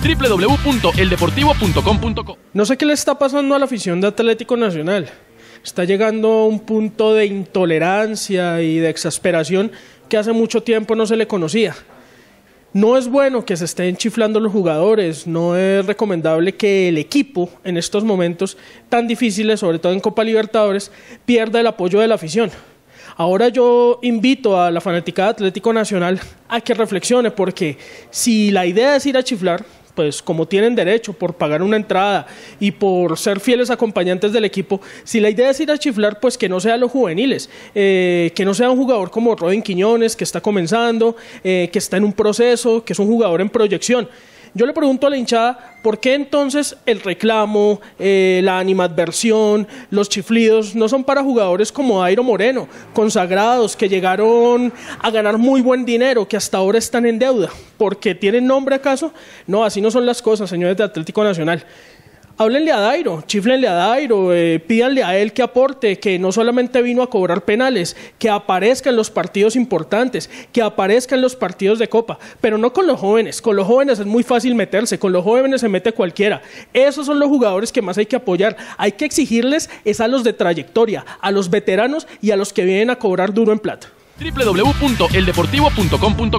www.eldeportivo.com.co No sé qué le está pasando a la afición de Atlético Nacional. Está llegando a un punto de intolerancia y de exasperación que hace mucho tiempo no se le conocía. No es bueno que se estén chiflando los jugadores, no es recomendable que el equipo en estos momentos tan difíciles, sobre todo en Copa Libertadores, pierda el apoyo de la afición. Ahora yo invito a la fanática de Atlético Nacional a que reflexione, porque si la idea es ir a chiflar, pues como tienen derecho por pagar una entrada y por ser fieles acompañantes del equipo, si la idea es ir a chiflar, pues que no sean los juveniles, eh, que no sea un jugador como Robin Quiñones, que está comenzando, eh, que está en un proceso, que es un jugador en proyección. Yo le pregunto a la hinchada, ¿por qué entonces el reclamo, eh, la animadversión, los chiflidos no son para jugadores como Airo Moreno, consagrados, que llegaron a ganar muy buen dinero, que hasta ahora están en deuda? ¿Porque tienen nombre acaso? No, así no son las cosas, señores de Atlético Nacional háblenle a Dairo, chiflenle a Dairo, eh, pídanle a él que aporte, que no solamente vino a cobrar penales, que aparezca en los partidos importantes, que aparezca en los partidos de Copa, pero no con los jóvenes. Con los jóvenes es muy fácil meterse, con los jóvenes se mete cualquiera. Esos son los jugadores que más hay que apoyar. Hay que exigirles es a los de trayectoria, a los veteranos y a los que vienen a cobrar duro en plata. www.eldeportivo.com.co